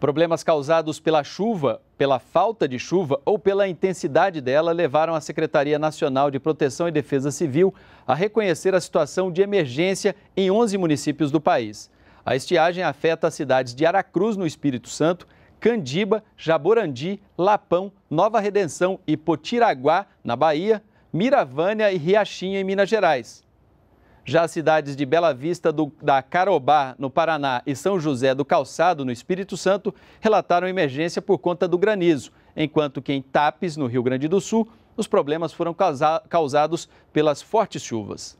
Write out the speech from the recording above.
Problemas causados pela chuva, pela falta de chuva ou pela intensidade dela levaram a Secretaria Nacional de Proteção e Defesa Civil a reconhecer a situação de emergência em 11 municípios do país. A estiagem afeta as cidades de Aracruz, no Espírito Santo, Candiba, Jaborandi, Lapão, Nova Redenção e Potiraguá, na Bahia, Miravânia e Riachinha, em Minas Gerais. Já as cidades de Bela Vista do, da Carobá, no Paraná, e São José do Calçado, no Espírito Santo, relataram emergência por conta do granizo, enquanto que em Tapes, no Rio Grande do Sul, os problemas foram causa, causados pelas fortes chuvas.